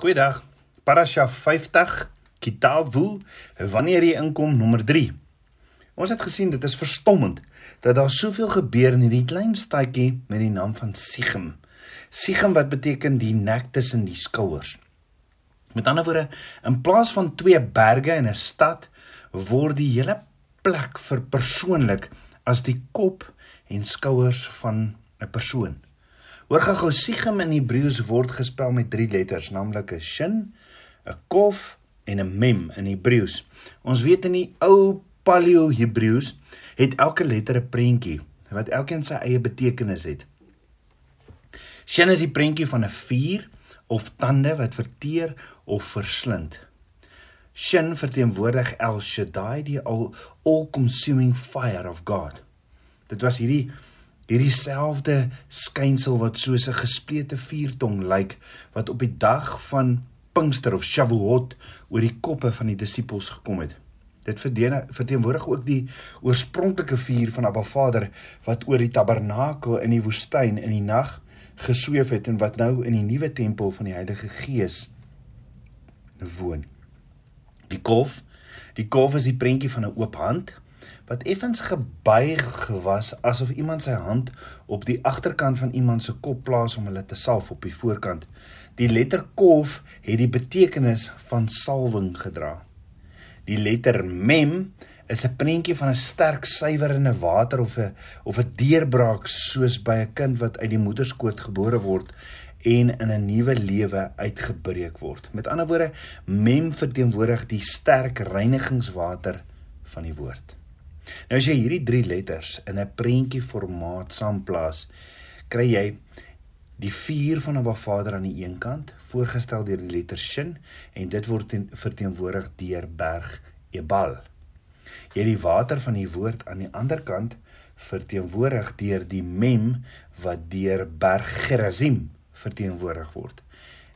Goeiedag. Parasha 50 Kitavu, wanneer jy inkom nommer 3. Ons het gesien dit is verstommend dat daar soveel gebeur in hierdie klein stadjie met die naam van Sichem. Sichem wat beteken die nek tussen die skouers. Met ander woorde, in plaas van twee berge en 'n stad word die hele plek verpersoonlik as die kop en skouers van 'n persoon. Hoor gou-gou Sigem in Hebreëus word gespel met 3 letters, naamlik 'n shin, 'n kof en 'n mem in Hebreëus. Ons weet in die ou Paleo-Hebreëus het elke letter 'n prentjie wat elkeen sy eie betekenis het. Shin is die prentjie van 'n vuur of tande wat verteer of verslind. Shin verteenwoordig El Shaddai, die all-consuming fire of God. Dit was hierdie hierdie selfde skynsel wat soos 'n gesplete vuurtong lyk wat op die dag van Pinkster of Shavuot oor die koppe van die disippels gekom het. Dit verteenwoordig ook die oorspronklike vuur van Abba Vader wat oor die tabernakel in die woestyn in die nag gesweef het en wat nou in die nuwe tempel van die Heilige Gees woon. Die kof, die kof is die prentjie van 'n oop hand wat effens gebuig was asof iemand sy hand op die agterkant van iemand se kop plaas om hulle te salf op die voorkant. Die letter kof het die betekenis van salwing gedra. Die letter mem is 'n prentjie van 'n sterk suiwerende water of 'n of 'n deurbraak soos by 'n kind wat uit die moederskoot gebore word en in 'n nuwe lewe uitgebreek word. Met ander woorde, mem verteenwoordig die sterk reinigingswater van die woord. Nou as jy hierdie drie letters in 'n prentjie formaat saamplaas, kry jy die vuur van 'n Vader aan die een kant, voorgestel deur die letter Shin, en dit word verteenwoordig deur berg Ebal. Jy het die water van die woord aan die ander kant, verteenwoordig deur die Mem wat deur berg Gerizim verteenwoordig word.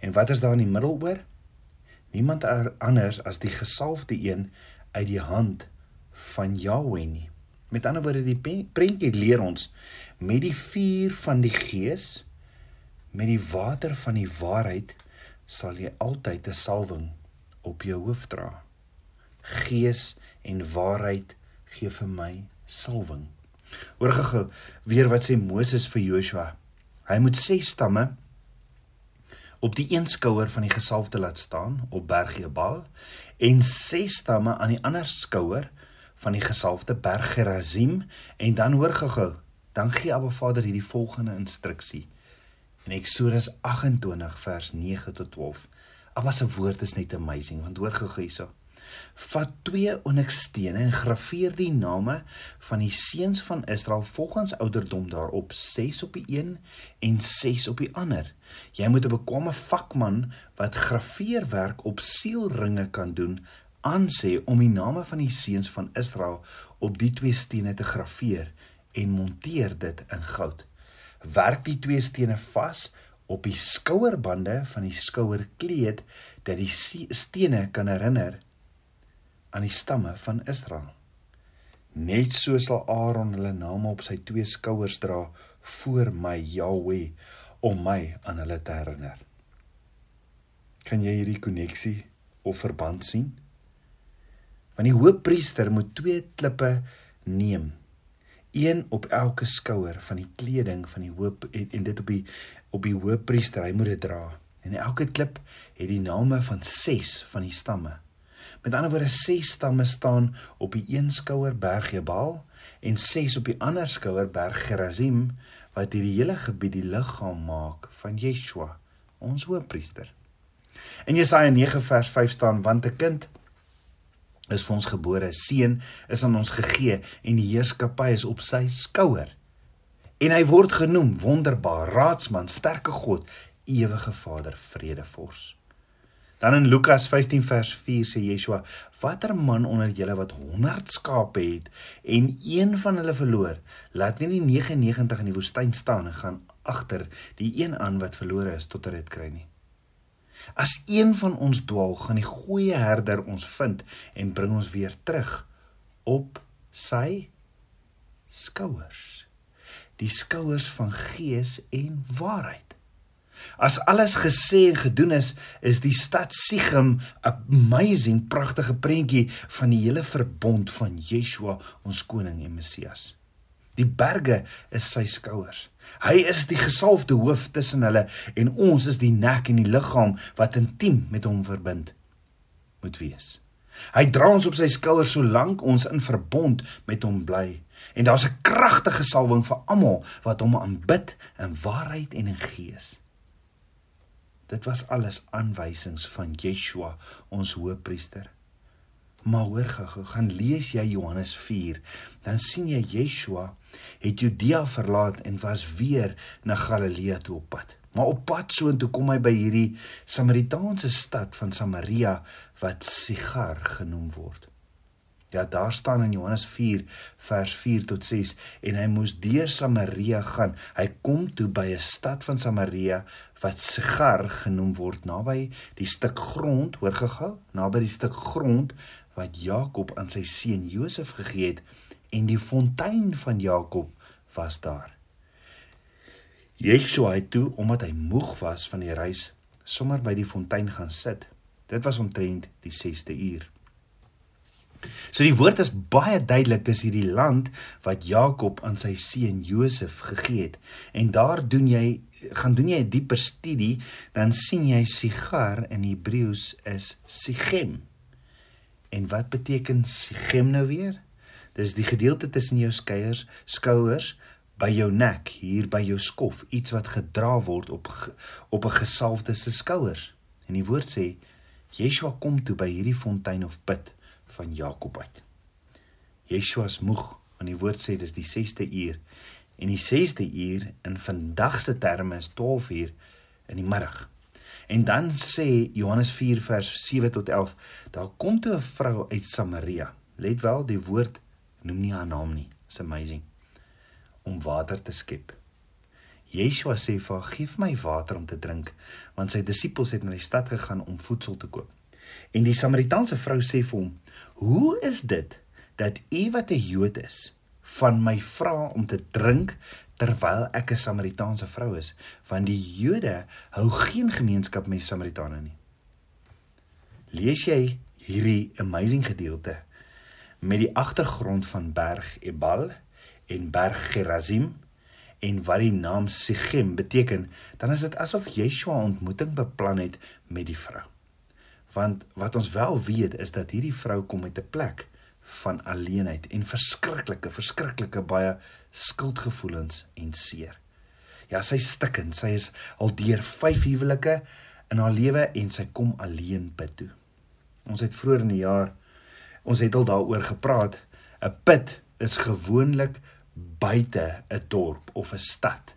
En wat is daar in die middel oor? Niemand anders as die gesalfde een uit die hand van Jahwe nie. Met ander woorde die prentjie leer ons met die vuur van die gees met die water van die waarheid sal jy altyd 'n salwing op jou hoof dra. Gees en waarheid gee vir my salwing. Hoor gou weer wat sê Moses vir Joshua. Hy moet ses stamme op die een skouer van die gesalfde laat staan op berg Ebal en ses stamme aan die ander skouer van die gesalfde berg Gerazim en dan hoor gehou. Dan gee Abba Vader hierdie volgende instruksie. In Eksodus 28 vers 9 tot 12. Abba se woord is net amazing want hoor gehou hierso. Vat twee onikstene en graweer die name van die seuns van Israel volgens ouderdom daarop, 6 op die een en 6 op die ander. Jy moet 'n bekwame vakman wat graweerwerk op sielringe kan doen, aansê om die name van die seuns van Israel op die twee stene te graweer en monteer dit in goud. Werk die twee stene vas op die skouerbande van die skouerkleed dat die stene kan herinner aan die stamme van Israel. Net so sal Aaron hulle name op sy twee skouers dra voor my Jahweh om my aan hulle te herinner. Kan jy hierdie koneksie of verband sien? want die hoofpriester moet twee klippe neem een op elke skouer van die kleding van die hoop en, en dit op die op die hoofpriester hy moet dit dra en elke klip het die name van 6 van die stamme met ander woorde 6 stamme staan op die een skouer berg Jebal en 6 op die ander skouer berg Gerazim wat hierdie hele gebied die liggaam maak van Yeshua ons hoofpriester in Jesaja 9 vers 5 staan want 'n kind is vir ons gebore, seun is aan ons gegee en die heerskappy is op sy skouer. En hy word genoem wonderbaar, raadsman, sterke God, ewige Vader, vredefors. Dan in Lukas 15 vers 4 sê Yeshua: "Watter man onder julle wat 100 skape het en een van hulle verloor, laat nie die 99 in die woestyn staan en gaan agter die een aan wat verlore is tot hy dit kry nie." As een van ons dwaal, gaan die goeie herder ons vind en bring ons weer terug op sy skouers. Die skouers van gees en waarheid. As alles gesê en gedoen is, is die stad Sichem 'n amazing pragtige prentjie van die hele verbond van Yeshua, ons koning en Messias. Die berge is sy skouers. Hy is die gesalfde hoof tussen hulle en ons is die nek en die liggaam wat intiem met hom verbind moet wees. Hy dra ons op sy skouers solank ons in verbond met hom bly en daar's 'n kragtige salwing vir almal wat hom aanbid in waarheid en in gees. Dit was alles aanwysings van Yeshua, ons Hoëpriester. Maar hoor gou, gaan lees jy Johannes 4, dan sien jy Yeshua het Judea verlaat en was weer na Galilea toe op pad. Maar op pad soontoe kom hy by hierdie Samaritaanse stad van Samaria wat Sigar genoem word. Ja, daar staan in Johannes 4 vers 4 tot 6 en hy moes deur Samaria gaan. Hy kom toe by 'n stad van Samaria wat Sigar genoem word naby die stuk grond, hoor gehou, naby die stuk grond wat Jakob aan sy seun Josef gegee het en die fontein van Jakob was daar. Yeshua het toe omdat hy moeg was van die reis sommer by die fontein gaan sit. Dit was omtrent die 6ste uur. So die woord is baie duidelik dis hierdie land wat Jakob aan sy seun Josef gegee het en daar doen jy gaan doen jy 'n dieper studie dan sien jy sigar in Hebreëus is Sichem. En wat beteken sigem nou weer? Dis die gedeelte tussen jou skeiers, skouers by jou nek, hier by jou skof, iets wat gedra word op op 'n gesalfde se skouers. En die woord sê Yeshua kom toe by hierdie fontein of put van Jakob uit. Yeshua is moeg, want die woord sê dis die 6ste uur. En die 6ste uur in vandag se terme is 12 uur in die middag. En dan sê Johannes 4 vers 7 tot 11, daar kom toe 'n vrou uit Samaria. Let wel, die woord noem nie haar naam nie. It's amazing. Om water te skep. Yeshua sê vir haar: "Geef my water om te drink," want sy disippels het na die stad gegaan om voedsel te koop. En die Samaritaanse vrou sê vir hom: "Hoe is dit dat u wat 'n Jood is, van my vra om te drink terwyl ek 'n Samaritaanse vrou is, want die Jode hou geen gemeenskap met Samaritane nie. Lees jy hierdie amazing gedeelte met die agtergrond van Berg Ebal en Berg Gerazim en wat die naam Sichem beteken, dan is dit asof Yeshua 'n ontmoeting beplan het met die vrou. Want wat ons wel weet is dat hierdie vrou kom met 'n plek van alleenheid en verskriklike verskriklike baie skuldgevoelens en seer. Ja, sy stikken, sy is al deur 5 huwelike in haar lewe en sy kom alleen bid toe. Ons het vroeër in die jaar ons het al daaroor gepraat. 'n Bid is gewoonlik buite 'n dorp of 'n stad.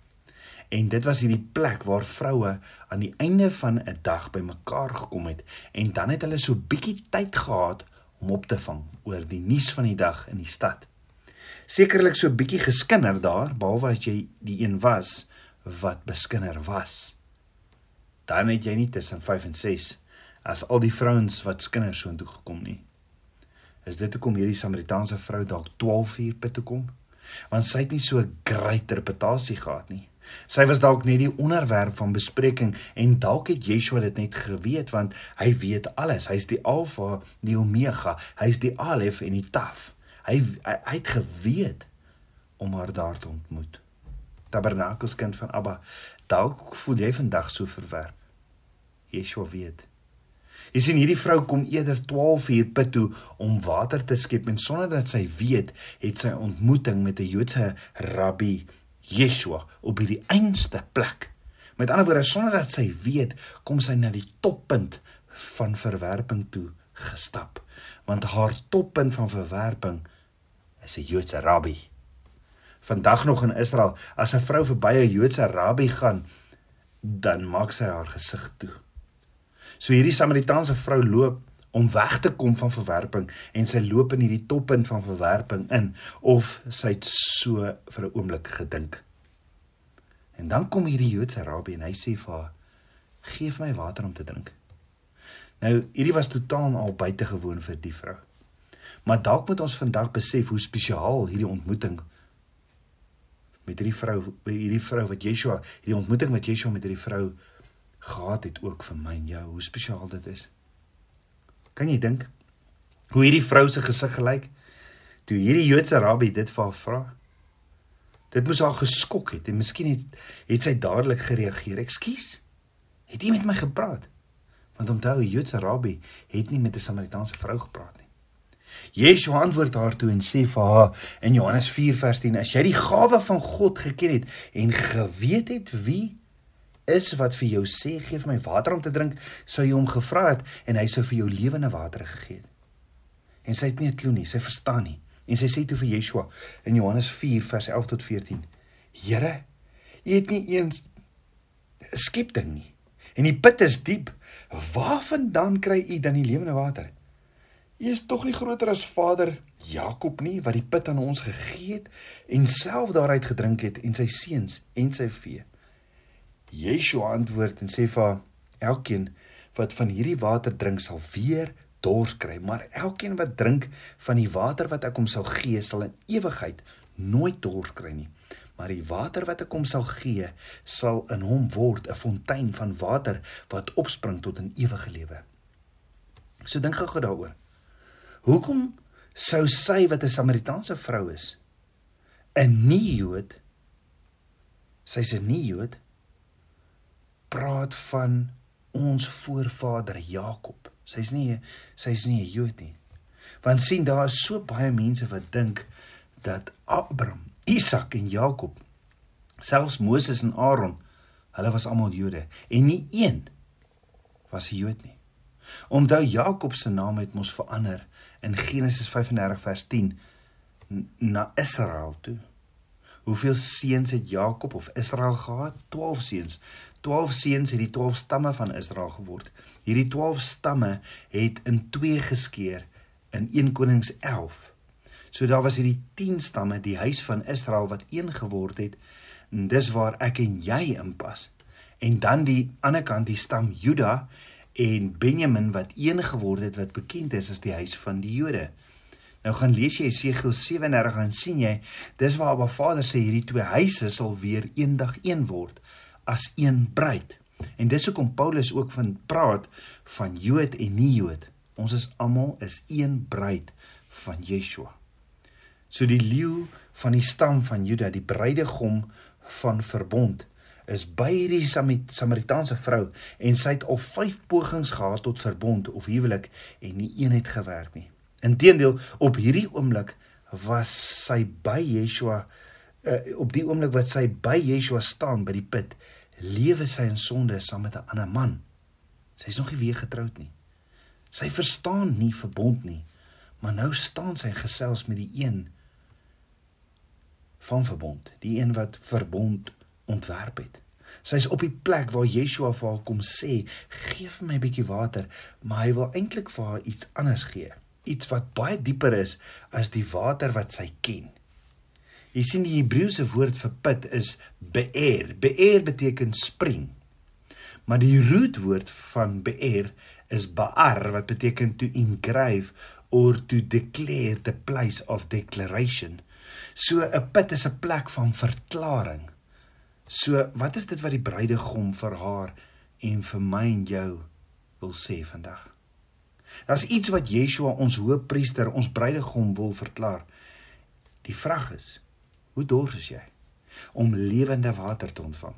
En dit was hierdie plek waar vroue aan die einde van 'n dag bymekaar gekom het en dan het hulle so bietjie tyd gehad om op te vang oor die nuus van die dag in die stad. Sekerlik so 'n bietjie geskinder daar, behalwe as jy die een was wat beskinder was. Dan het jy nie tussen 5 en 6 as al die vrouens wat skinder so intoe gekom nie. Is dit hoekom hierdie Samaritaanse vrou dalk 12 uur by toe kom? Want sy het nie so 'n greater reputasie gehad nie. Sy was dalk net die onderwerp van bespreking en dalk het Yeshua dit net geweet want hy weet alles. Hy's die Alfa, die Omega, hy's die Alef en die Taf. Hy, hy hy het geweet om haar daar te ontmoet. Tabernakelskind van Abba, dalk voel jy vandag so verwerp. Yeshua weet. Jy sien hierdie vrou kom eerder 12 uur pit toe om water te skep en sonder dat sy weet, het sy ontmoeting met 'n Joodse rabbi Yeshua op hierdie einste plek. Met ander woorde, sonder dat sy weet, kom sy na die toppunt van verwerping toe gestap, want haar toppunt van verwerping is 'n Joodse rabbi. Vandag nog in Israel, as 'n vrou verby 'n Joodse rabbi gaan, dan maak sy haar gesig toe. So hierdie Samaritaanse vrou loop om weg te kom van verwerping en sy loop in hierdie toppunt van verwerping in of sy het so vir 'n oomblik gedink. En dan kom hierdie Joodse rabbi en hy sê vir haar: "Gee my water om te drink." Nou, hierdie was totaal al buitengewoon vir die vrou. Maar dalk moet ons vandag besef hoe spesiaal hierdie ontmoeting met hierdie vrou by hierdie vrou wat Yeshua, hierdie ontmoeting wat Yeshua met hierdie vrou gehad het ook vir my en jou, hoe spesiaal dit is. Kan jy dink hoe hierdie vrou se gesig gelyk toe hierdie Joodse rabbi dit vir haar vra? Dit moes haar geskok het en miskien het, het sy dadelik gereageer. Ekskuus. Het jy met my gepraat? Want onthou, die Joodse rabbi het nie met 'n Samaritaanse vrou gepraat nie. Yeshua antwoord haar toe en sê vir haar in Johannes 4:10, as jy die gawe van God geken het en geweet het wie is wat vir jou sê gee vir my water om te drink, sou jy hom gevra het en hy sou vir jou lewende water gegee het. En sy het nie 'n klou nie, sy verstaan nie. En sy sê toe vir Yeshua in Johannes 4 vers 11 tot 14: Here, u het nie eens 'n skepting nie. En die put is diep. Waarvandaan kry u dan die lewende water? U is tog nie groter as Vader Jakob nie wat die put aan ons gegee het en self daaruit gedrink het en sy seuns en sy vee. Yeshua antwoord en sê vir haar: "Elkeen wat van hierdie water drink sal weer dors kry, maar elkeen wat drink van die water wat ek hom sal gee, sal in ewigheid nooit dors kry nie. Maar die water wat ek hom sal gee, sal in hom word 'n fontein van water wat opspring tot in ewige lewe." So dink gou daaroor. Hoekom sou sy wat 'n Samaritaanse vrou is, 'n nie-Jood sy's 'n nie-Jood praat van ons voorvader Jakob. Sy's nie sy's nie 'n Jood nie. Want sien daar is so baie mense wat dink dat Abraham, Isak en Jakob, selfs Moses en Aaron, hulle was almal Jode en nie een was 'n Jood nie. Onthou Jakob se naam het mos verander in Genesis 35 vers 10 na Israel toe. Hoeveel seuns het Jakob of Israel gehad? 12 seuns. 12 seuns het die 12 stamme van Israel geword. Hierdie 12 stamme het in twee geskeur in 1 Konings 11. So daar was hierdie 10 stamme die huis van Israel wat een geword het. En dis waar ek en jy inpas. En dan die ander kant die stam Juda en Benjamin wat een geword het wat bekend is as die huis van die Jode. Nou gaan lees jy Esegiel 37 en sien jy, dis waar Abba Vader sê hierdie twee huise sal weer eendag een word as een bruid. En dis hoekom Paulus ook van praat van Jood en nie Jood. Ons is almal is een bruid van Yeshua. So die leeu van die stam van Juda, die bruidegom van verbond is by hierdie Samaritaanse vrou en sy het al 5 pogings gehad tot verbond of huwelik en nie een het gewerk nie. Inteendeel, op hierdie oomblik was sy by Yeshua uh, op die oomblik wat sy by Yeshua staan by die put, lewe sy in sonde saam met 'n ander man. Sy's nog nie weer getroud nie. Sy verstaan nie verbond nie, maar nou staan sy gesels met die een van verbond, die een wat verbond ontwerp het. Sy's op die plek waar Yeshua vir haar kom sê, "Geef my 'n bietjie water," maar hy wil eintlik vir haar iets anders gee iets wat baie dieper is as die water wat sy ken. Jy sien die Hebreëse woord vir put is be'er. Be'er beteken spring. Maar die roetwoord van be'er is ba'ar wat beteken to engrave or to declare the place of declaration. So 'n put is 'n plek van verklaring. So wat is dit wat die bruidegom vir haar en vir my en jou wil sê vandag? Daar's iets wat Yeshua ons hoëpriester, ons bruidegom wil verklaar. Die vraag is: Hoe dors is jy om lewende water te ontvang?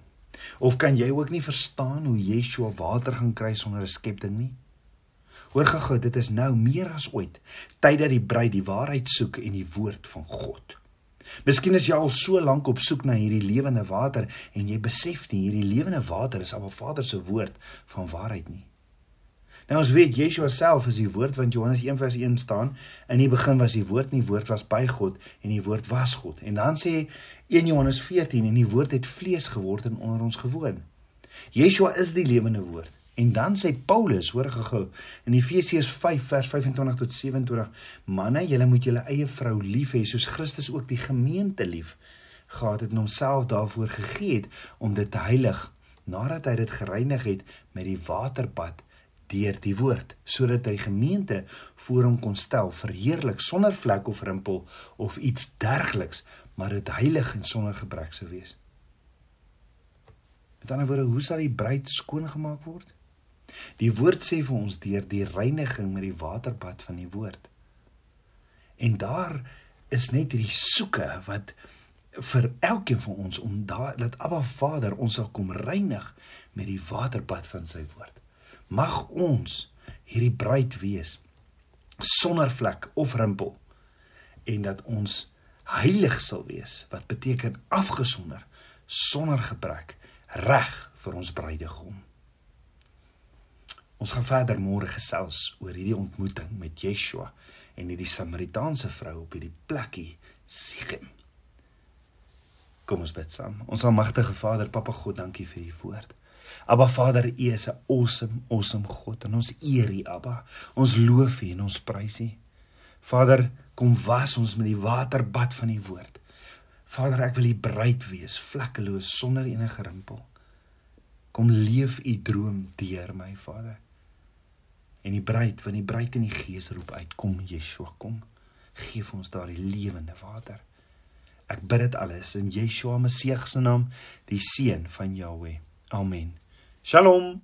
Of kan jy ook nie verstaan hoe Yeshua water gaan kry sonder 'n skepting nie? Hoor gou, dit is nou meer as ooit tyd dat die bruid die waarheid soek en die woord van God. Miskien is jy al so lank op soek na hierdie lewende water en jy besef nie hierdie lewende water is Abba Vader se woord van waarheid nie. Nou ons weet Yeshua self is die woord want Johannes 1:1 staan in die begin was die woord en die woord was by God en die woord was God. En dan sê 1 Johannes 14 en die woord het vlees geword en onder ons gewoon. Yeshua is die lewende woord. En dan sê Paulus hoor gehou in Efesiërs 5 vers 25 tot 27 manne julle moet julle eie vrou lief hê soos Christus ook die gemeente lief gehad het en homself daarvoor gegee het om dit heilig nadat hy dit gereinig het met die waterbad deur die woord sodat hy gemeente voor hom kon stel verheerlik sonder vlek of rimpel of iets dergeliks maar dit heilig en sonder gebrek sou wees. Met ander woorde, hoe sal die bruid skoon gemaak word? Die woord sê vir ons deur die reiniging met die waterbad van die woord. En daar is net hierdie soeke wat vir elkeen van ons om daai dat Abba Vader ons sal kom reinig met die waterbad van sy woord mag ons hierdie bruid wees sonder vlek of rimpel en dat ons heilig sal wees wat beteken afgesonder sonder gebrek reg vir ons bruidegom ons gaan verder môre gesels oor hierdie ontmoeting met Yeshua en hierdie Samaritaanse vrou op hierdie plekkie Sichem kom ons bid saam ons almagtige Vader Papa God dankie vir u woord Abba Vader, U is 'n awesome, awesome God en ons eer U, Abba. Ons loof U en ons prys U. Vader, kom was ons met die waterbad van U woord. Vader, ek wil U breed wees, vlekkeloos, sonder enige rimpel. Kom leef U droom deur my, Vader. En die breed, want die breed in die gees roep uit, kom Yeshua, kom. Geef ons daardie lewende water. Ek bid dit alles in Yeshua Messie se naam, die seun van Jahweh. Amen. Shalom.